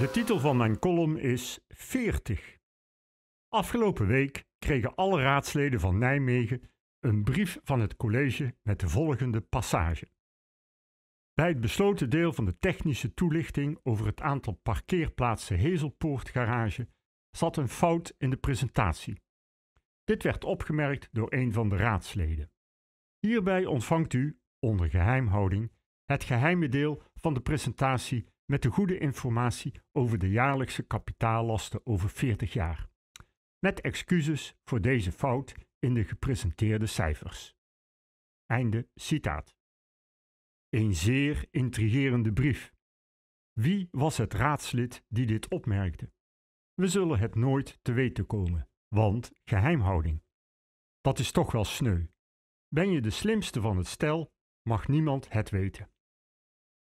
De titel van mijn column is 40. Afgelopen week kregen alle raadsleden van Nijmegen een brief van het college met de volgende passage. Bij het besloten deel van de technische toelichting over het aantal parkeerplaatsen Hezelpoort Garage zat een fout in de presentatie. Dit werd opgemerkt door een van de raadsleden. Hierbij ontvangt u, onder geheimhouding, het geheime deel van de presentatie met de goede informatie over de jaarlijkse kapitaallasten over 40 jaar. Met excuses voor deze fout in de gepresenteerde cijfers. Einde citaat. Een zeer intrigerende brief. Wie was het raadslid die dit opmerkte? We zullen het nooit te weten komen, want geheimhouding. Dat is toch wel sneu. Ben je de slimste van het stel, mag niemand het weten.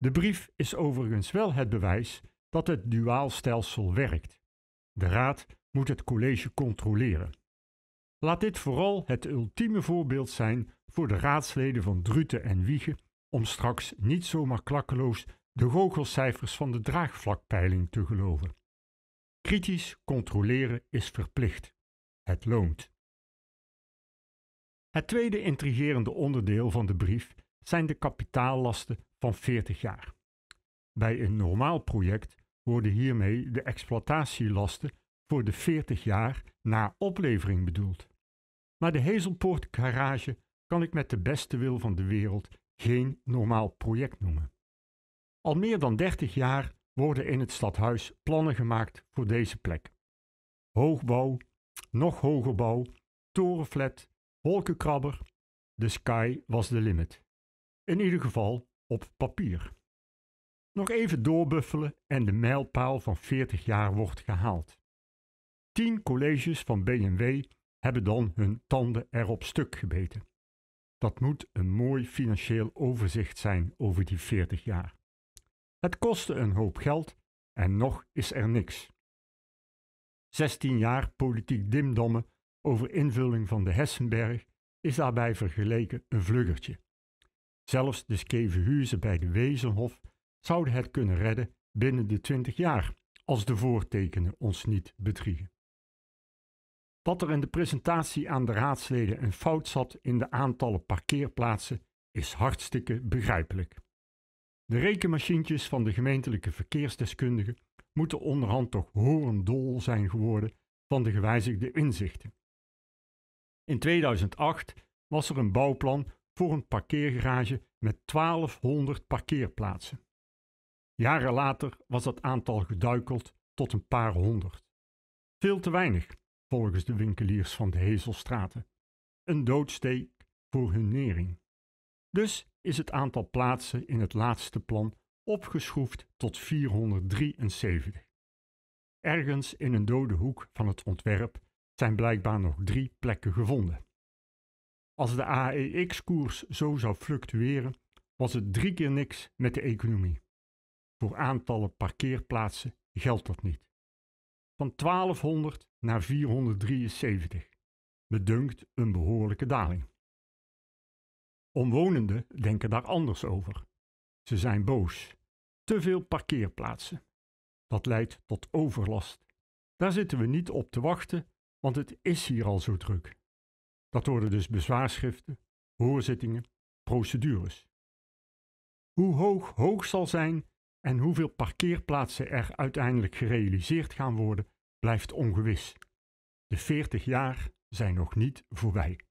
De brief is overigens wel het bewijs dat het stelsel werkt. De Raad moet het college controleren. Laat dit vooral het ultieme voorbeeld zijn voor de raadsleden van Druten en Wiegen om straks niet zomaar klakkeloos de goochelcijfers van de draagvlakpeiling te geloven. Kritisch controleren is verplicht. Het loont. Het tweede intrigerende onderdeel van de brief zijn de kapitaallasten van 40 jaar. Bij een normaal project worden hiermee de exploitatielasten voor de 40 jaar na oplevering bedoeld. Maar de Hezelpoort garage kan ik met de beste wil van de wereld geen normaal project noemen. Al meer dan 30 jaar worden in het stadhuis plannen gemaakt voor deze plek. Hoogbouw, nog hoger bouw, torenflat, wolkenkrabber, de sky was de limit. In ieder geval op papier. Nog even doorbuffelen en de mijlpaal van 40 jaar wordt gehaald. Tien colleges van BMW hebben dan hun tanden erop stuk gebeten. Dat moet een mooi financieel overzicht zijn over die 40 jaar. Het kostte een hoop geld en nog is er niks. 16 jaar politiek dimdammen over invulling van de Hessenberg is daarbij vergeleken een vluggertje. Zelfs de skeve huizen bij de Wezenhof zouden het kunnen redden binnen de twintig jaar, als de voortekenen ons niet bedriegen. Dat er in de presentatie aan de raadsleden een fout zat in de aantallen parkeerplaatsen, is hartstikke begrijpelijk. De rekenmachientjes van de gemeentelijke verkeersdeskundigen moeten onderhand toch horendol zijn geworden van de gewijzigde inzichten. In 2008 was er een bouwplan voor een parkeergarage met 1200 parkeerplaatsen. Jaren later was dat aantal geduikeld tot een paar honderd. Veel te weinig, volgens de winkeliers van de Hezelstraten. Een doodsteek voor hun nering. Dus is het aantal plaatsen in het laatste plan opgeschroefd tot 473. Ergens in een dode hoek van het ontwerp zijn blijkbaar nog drie plekken gevonden. Als de AEX-koers zo zou fluctueren, was het drie keer niks met de economie. Voor aantallen parkeerplaatsen geldt dat niet. Van 1200 naar 473. Bedunkt een behoorlijke daling. Omwonenden denken daar anders over. Ze zijn boos. Te veel parkeerplaatsen. Dat leidt tot overlast. Daar zitten we niet op te wachten, want het is hier al zo druk. Dat worden dus bezwaarschriften, hoorzittingen, procedures. Hoe hoog hoog zal zijn en hoeveel parkeerplaatsen er uiteindelijk gerealiseerd gaan worden, blijft ongewis. De 40 jaar zijn nog niet voorbij.